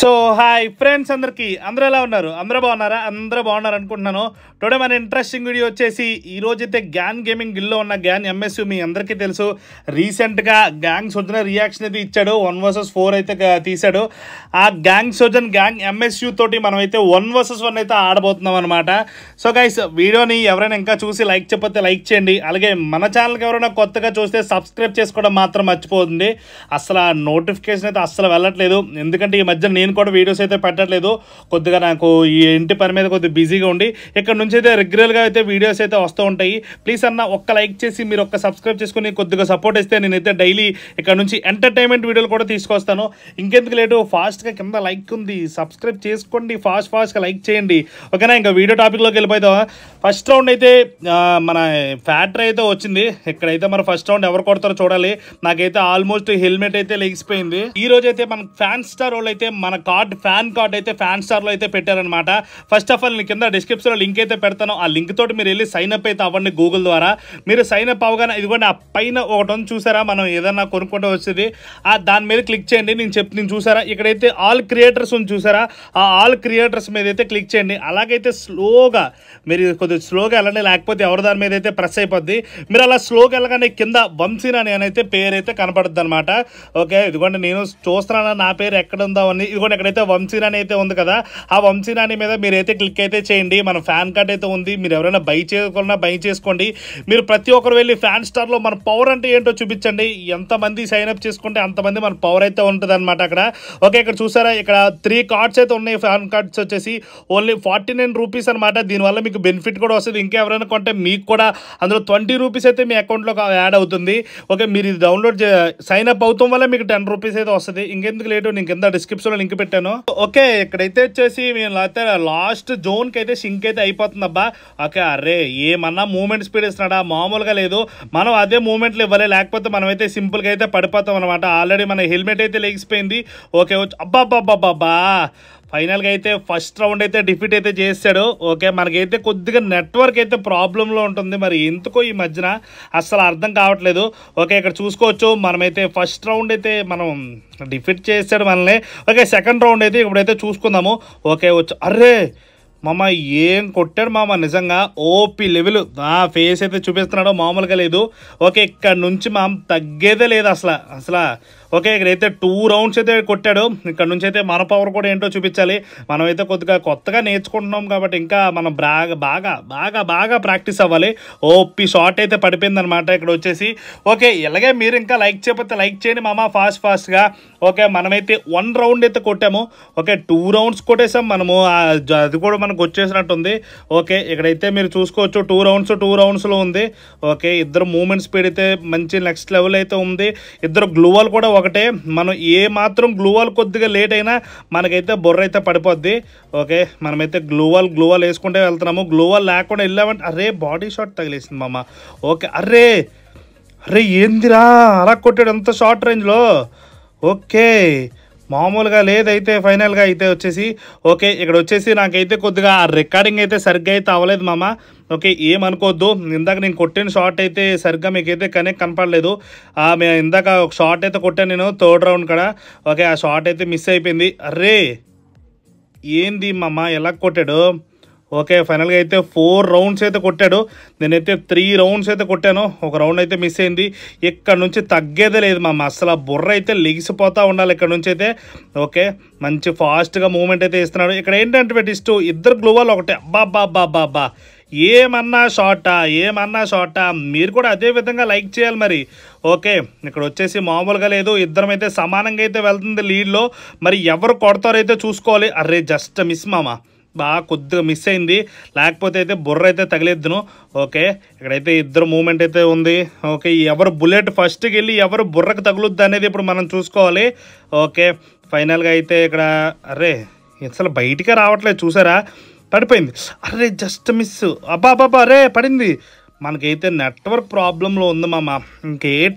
so hi friends అందరికీ అందరూ ఎలా ఉన్నారు అందరూ బాగున్నారా అందరూ బాగున్నారు అనుకుంటున్నాను టుడే మన ఇంట్రెస్టింగ్ వీడియో వచ్చేసి ఈరోజైతే గ్యాన్ గేమింగ్ గిల్లో ఉన్న గ్యాన్ ఎంఎస్యూ మీ అందరికీ తెలుసు రీసెంట్గా గ్యాంగ్ సోజన్ రియాక్షన్ అయితే ఇచ్చాడు వన్ వర్సెస్ ఫోర్ అయితే తీశాడు ఆ గ్యాంగ్ సోజన్ గ్యాంగ్ ఎంఎస్యూ తోటి మనం అయితే వన్ వర్సెస్ వన్ అయితే ఆడబోతున్నాం అనమాట సో గైస్ వీడియోని ఎవరైనా ఇంకా చూసి లైక్ చెప్పతే లైక్ చేయండి అలాగే మన ఛానల్కి ఎవరైనా కొత్తగా చూస్తే సబ్స్క్రైబ్ చేసుకోవడం మాత్రం మర్చిపోతుంది అసలు ఆ నోటిఫికేషన్ అయితే అస్సలు వెళ్ళట్లేదు ఎందుకంటే ఈ మధ్య నేను నేను కూడా వీడియోస్ అయితే పెట్టట్లేదు కొద్దిగా నాకు ఈ ఇంటి పని మీద కొద్దిగా బిజీగా ఉండి ఇక్కడ నుంచి అయితే రెగ్యులర్గా అయితే వీడియోస్ అయితే వస్తూ ఉంటాయి ప్లీజ్ అన్న ఒక్క లైక్ చేసి మీరు ఒక్క సబ్స్క్రైబ్ చేసుకుని కొద్దిగా సపోర్ట్ ఇస్తే నేనైతే డైలీ ఇక్కడ నుంచి ఎంటర్టైన్మెంట్ వీడియోలు కూడా తీసుకొస్తాను ఇంకెందుకు లేటు ఫాస్ట్గా కింద లైక్ ఉంది సబ్స్క్రైబ్ చేసుకోండి ఫాస్ట్ ఫాస్ట్గా లైక్ చేయండి ఓకేనా ఇంకా వీడియో టాపిక్లోకి వెళ్ళిపోతాం ఫస్ట్ రౌండ్ అయితే మన ఫ్యాక్టరీ అయితే వచ్చింది ఇక్కడైతే మన ఫస్ట్ రౌండ్ ఎవరు కొడతారో చూడాలి నాకైతే ఆల్మోస్ట్ హెల్మెట్ అయితే లెగిసిపోయింది ఈ రోజు అయితే మన ఫ్యాన్ స్టార్ వాళ్ళు అయితే మన కార్డ్ ఫ్యాన్ కార్డ్ అయితే ఫ్యాన్ స్టార్లో అయితే పెట్టారనమాట ఫస్ట్ ఆఫ్ ఆల్ నేను కింద డిస్క్రిప్షన్లో లింక్ అయితే పెడతాను ఆ లింక్ తోటి మీరు వెళ్ళి సైన్అప్ అయితే అవ్వండి గూగుల్ ద్వారా మీరు సైన్అప్ అవగానే అవ్వగానే ఇదిగోండి ఆ పైన ఒకటి ఉంది చూసారా మనం ఏదన్నా కొనుక్కుంటూ వచ్చింది ఆ దాని మీద క్లిక్ చేయండి నేను చెప్ నేను చూసారా ఇక్కడైతే ఆల్ క్రియేటర్స్ ఉంది చూసారా ఆ ఆల్ క్రియేటర్స్ మీద అయితే క్లిక్ చేయండి అలాగైతే స్లోగా మీరు కొద్దిగా స్లోగా వెళ్ళండి లేకపోతే ఎవరి దాని మీద అయితే ప్రెస్ అయిపోద్ది మీరు అలా స్లోగా వెళ్ళగానే కింద వంశీన్ అని అయితే పేరు అయితే కనపడుద్ది అనమాట ఓకే ఇదిగోండి నేను చూస్తున్నాను నా పేరు ఎక్కడ ఉందో అని ఇదిగోండి చూసుకోండి ఎక్కడైతే అని అయితే ఉంది కదా ఆ వంశీనాని మీద మీరు అయితే క్లిక్ అయితే చేయండి మన ఫ్యాన్ కార్డ్ అయితే ఉంది మీరు ఎవరైనా బై చేయకుండా బై చేసుకోండి మీరు ప్రతి ఒక్కరు వెళ్ళి ఫ్యాన్ స్టార్లో మన పవర్ అంటే ఏంటో చూపించండి ఎంతమంది సైన్ అప్ చేసుకుంటే అంతమంది మన పవర్ అయితే ఉంటుంది అనమాట అక్కడ ఓకే ఇక్కడ చూసారా ఇక్కడ త్రీ కార్డ్స్ అయితే ఉన్నాయి ఫ్యాన్ కార్డ్స్ వచ్చేసి ఓన్లీ ఫార్టీ నైన్ రూపీస్ అనమాట దీనివల్ల మీకు బెనిఫిట్ కూడా వస్తుంది ఇంకా ఎవరైనా కొంటే మీకు కూడా అందులో ట్వంటీ రూపీస్ అయితే మీ అకౌంట్లో యాడ్ అవుతుంది ఓకే మీరు ఇది డౌన్లోడ్ సైన్ అప్ అవుతాం వల్ల మీకు టెన్ రూపీస్ అయితే వస్తుంది ఇంకెందుకు లేటు నేను కింద డిస్క్రిప్షన్లో లింక్ పెట్టాను ఓకే ఇక్కడైతే వచ్చేసి మేము అయితే లాస్ట్ కి అయితే సింక్ అయితే అయిపోతుంది అబ్బా ఓకే అరే ఏమన్నా మూమెంట్ స్పీడ్ ఇస్తున్నాడా మామూలుగా లేదు మనం అదే మూమెంట్లు ఇవ్వలే లేకపోతే మనమైతే గా అయితే పడిపోతాం అనమాట ఆల్రెడీ మన హెల్మెట్ అయితే లెగిసిపోయింది ఓకే అబ్బా ఫైనల్గా అయితే ఫస్ట్ రౌండ్ అయితే డిఫీట్ అయితే చేస్తాడు ఓకే మనకైతే కొద్దిగా నెట్వర్క్ అయితే ప్రాబ్లంలో ఉంటుంది మరి ఎందుకో ఈ మధ్యన అస్సలు అర్థం కావట్లేదు ఓకే ఇక్కడ చూసుకోవచ్చు మనమైతే ఫస్ట్ రౌండ్ అయితే మనం డిఫీట్ చేస్తాడు మనల్ని ఓకే సెకండ్ రౌండ్ అయితే ఇప్పుడైతే చూసుకుందాము ఓకే వచ్చు అర్రే మామ ఏం కొట్టాడు మామ నిజంగా ఓపీ లెవెల్ ఆ ఫేస్ అయితే చూపిస్తున్నాడో మామూలుగా లేదు ఓకే ఇక్కడ నుంచి మామ తగ్గేదే లేదు అసలు అసలు ఓకే ఇక్కడైతే టూ రౌండ్స్ అయితే కొట్టాడు ఇక్కడ నుంచి అయితే మన పవర్ కూడా ఏంటో చూపించాలి మనమైతే కొద్దిగా కొత్తగా నేర్చుకుంటున్నాం కాబట్టి ఇంకా మనం బాగా బాగా బాగా బాగా ప్రాక్టీస్ అవ్వాలి ఓపి షార్ట్ అయితే పడిపోయిందనమాట ఇక్కడ వచ్చేసి ఓకే ఇలాగే మీరు ఇంకా లైక్ చేయకపోతే లైక్ చేయండి మామ ఫాస్ట్ ఫాస్ట్గా ఓకే మనమైతే వన్ రౌండ్ అయితే కొట్టాము ఓకే టూ రౌండ్స్ కొట్టేసాం మనము అది కూడా మనకు వచ్చేసినట్టుంది ఓకే ఇక్కడైతే మీరు చూసుకోవచ్చు టూ రౌండ్స్ టూ రౌండ్స్లో ఉంది ఓకే ఇద్దరు మూమెంట్ స్పీడ్ అయితే మంచి నెక్స్ట్ లెవెల్ అయితే ఉంది ఇద్దరు గ్లూవల్ కూడా ఒకటే మనం ఏ మాత్రం గ్లూవాల్ కొద్దిగా లేట్ అయినా మనకైతే బొర్ర అయితే పడిపోద్ది ఓకే మనమైతే గ్లూవాల్ గ్లూవాల్ వేసుకుంటే వెళ్తున్నాము గ్లూవాల్ లేకుండా వెళ్ళామంటే అరే బాడీ షాట్ తగిలేసింది మామ ఓకే అరే అరే ఏందిరా అలా కొట్టాడు ఎంత షార్ట్ రేంజ్లో ఓకే మామూలుగా లేదైతే ఫైనల్గా అయితే వచ్చేసి ఓకే ఇక్కడ వచ్చేసి నాకైతే కొద్దిగా ఆ రికార్డింగ్ అయితే సరిగ్గా అయితే అవ్వలేదు మామ ఓకే ఏమనుకోవద్దు ఇందాక నేను కొట్టిన షార్ట్ అయితే సరిగ్గా మీకైతే కనెక్ట్ కనపడలేదు మేము ఇందాక ఒక షార్ట్ అయితే కొట్టాను నేను థర్డ్ రౌండ్ కాడ ఓకే ఆ షార్ట్ అయితే మిస్ అయిపోయింది అరే ఏంది మామ ఎలా కొట్టాడు ఓకే ఫైనల్గా అయితే ఫోర్ రౌండ్స్ అయితే కొట్టాడు నేనైతే త్రీ రౌండ్స్ అయితే కొట్టాను ఒక రౌండ్ అయితే మిస్ అయింది ఇక్కడ నుంచి తగ్గేదే లేదు మా అసలు బుర్ర అయితే లిగిసిపోతూ ఉండాలి ఇక్కడ నుంచి అయితే ఓకే మంచి ఫాస్ట్గా మూమెంట్ అయితే ఇస్తున్నాడు ఇక్కడ ఏంటంటే ఇస్టు ఇద్దరు గ్లోవాలు ఒకటే అబ్బా అబ్బా అబ్బా అబ్బా అబ్బా ఏమన్నా షార్టా ఏమన్నా షార్టా మీరు కూడా అదే విధంగా లైక్ చేయాలి మరి ఓకే ఇక్కడ వచ్చేసి మామూలుగా లేదు ఇద్దరం అయితే సమానంగా అయితే వెళ్తుంది లీడ్లో మరి ఎవరు కొడతారైతే చూసుకోవాలి అరే జస్ట్ మిస్ మామా బాగా కొద్దిగా మిస్ అయింది లేకపోతే అయితే బుర్ర అయితే తగిలిద్దును ఓకే ఇక్కడైతే ఇద్దరు మూమెంట్ అయితే ఉంది ఓకే ఎవరు బుల్లెట్ ఫస్ట్కి వెళ్ళి ఎవరు బుర్రకు తగులుద్ది అనేది ఇప్పుడు మనం చూసుకోవాలి ఓకే ఫైనల్గా అయితే ఇక్కడ అరే అసలు బయటికే రావట్లేదు చూసారా పడిపోయింది అరే జస్ట్ మిస్ అబ్బా అబ్బాబా అరే పడింది మనకైతే నెట్వర్క్ ప్రాబ్లంలో ఉంది మామ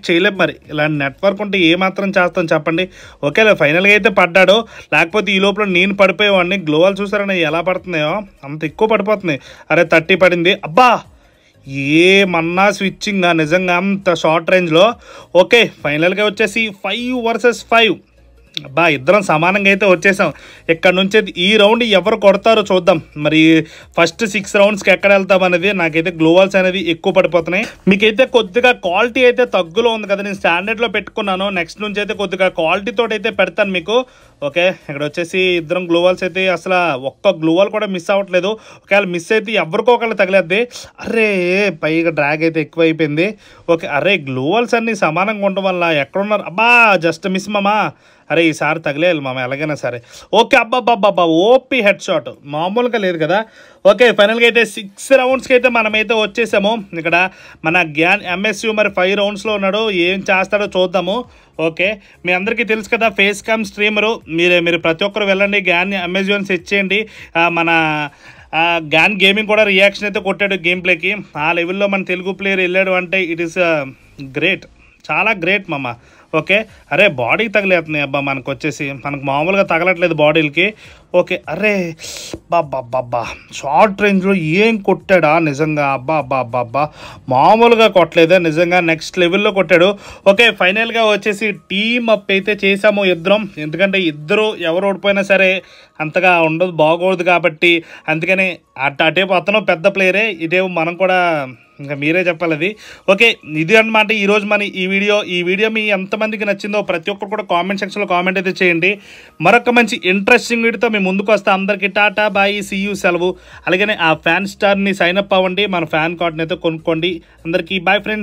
చేయలేము మరి ఇలాంటి నెట్వర్క్ ఉంటే ఏమాత్రం చేస్తాం చెప్పండి ఓకేలే ఫైనల్గా అయితే పడ్డాడు లేకపోతే ఈ లోపల నేను పడిపోయేవాడిని గ్లోవాలు చూసారని ఎలా పడుతున్నాయో అంత ఎక్కువ పడిపోతున్నాయి అరే థర్టీ పడింది అబ్బా ఏమన్నా స్విచ్చింగ్ నిజంగా అంత షార్ట్ రేంజ్లో ఓకే ఫైనల్గా వచ్చేసి ఫైవ్ వర్సెస్ ఫైవ్ అబ్బా ఇద్దరం సమానంగా అయితే వచ్చేసాం ఇక్కడ నుంచి ఈ రౌండ్ ఎవరు కొడతారో చూద్దాం మరి ఫస్ట్ సిక్స్ రౌండ్స్కి ఎక్కడ వెళ్తాం అనేది నాకైతే గ్లోవల్స్ అనేది ఎక్కువ పడిపోతున్నాయి మీకైతే కొద్దిగా క్వాలిటీ అయితే తగ్గులో ఉంది కదా నేను స్టాండర్డ్లో పెట్టుకున్నాను నెక్స్ట్ నుంచి అయితే కొద్దిగా క్వాలిటీతో అయితే పెడతాను మీకు ఓకే ఇక్కడ వచ్చేసి ఇద్దరం గ్లోవల్స్ అయితే అసలు ఒక్క గ్లోవల్ కూడా మిస్ అవ్వట్లేదు ఒకవేళ మిస్ అయితే ఎవరికో ఒకళ్ళు తగిలేద్ది అరే పైగా డ్రాగ్ అయితే ఎక్కువ ఓకే అరే గ్లోవల్స్ అన్నీ సమానంగా ఉండడం వల్ల ఎక్కడున్నారు అబ్బా జస్ట్ మిస్ మామా అరే ఈసారి తగిలేదు మామ ఎలాగైనా సరే ఓకే అబ్బాబ్బాబ్బా ఓపీ హెడ్ షాట్ మామూలుగా లేదు కదా ఓకే ఫైనల్గా అయితే సిక్స్ రౌండ్స్కి అయితే మనమైతే వచ్చేసాము ఇక్కడ మన గ్యాన్ ఎంఎస్యు మరి ఫైవ్ రౌండ్స్లో ఉన్నాడు ఏం చేస్తాడో చూద్దాము ఓకే మీ అందరికీ తెలుసు కదా ఫేస్ క్యామ్ స్ట్రీమరు మీరే మీరు ప్రతి ఒక్కరు వెళ్ళండి గ్యాన్ అమెజాన్ సెర్చ్ చేయండి మన గ్యాన్ గేమింగ్ కూడా రియాక్షన్ అయితే కొట్టాడు గేమ్ ప్లేకి ఆ లెవెల్లో మన తెలుగు ప్లేయర్ వెళ్ళాడు అంటే ఇట్ ఈస్ గ్రేట్ చాలా గ్రేట్ మామ ఓకే అరే బాడీకి తగిలేస్తున్నాయి అబ్బా మనకు వచ్చేసి మనకు మామూలుగా తగలట్లేదు బాడీలకి ఓకే అరే బాబా బాబా షార్ట్ రేంజ్లో ఏం కొట్టాడా నిజంగా అబ్బా అబ్బా అబ్బా అబ్బా మామూలుగా కొట్టలేదా నిజంగా నెక్స్ట్ లెవెల్లో కొట్టాడు ఓకే ఫైనల్గా వచ్చేసి టీమ్ అప్ అయితే చేసాము ఇద్దరం ఎందుకంటే ఇద్దరు ఎవరు ఓడిపోయినా సరే అంతగా ఉండదు బాగోదు కాబట్టి అందుకని అటు అటేపు అతను పెద్ద ప్లేయరే ఇటేపు మనం కూడా ఇంకా మీరే చెప్పాలి అది ఓకే ఇది అనమాట ఈరోజు మన ఈ వీడియో ఈ వీడియో మీ ఎంతమందికి నచ్చిందో ప్రతి ఒక్కరు కూడా కామెంట్ సెక్షన్లో కామెంట్ అయితే చేయండి మరొక మంచి ఇంట్రెస్టింగ్ వీడితో మేము ముందుకు వస్తే అందరికీ టాటా బాయ్ సియు సెలవు అలాగే ఆ ఫ్యాన్ స్టార్ని సైన్ అప్ అవ్వండి మన ఫ్యాన్ కార్డ్ని అయితే కొనుక్కోండి అందరికీ బాయ్ ఫ్రెండ్స్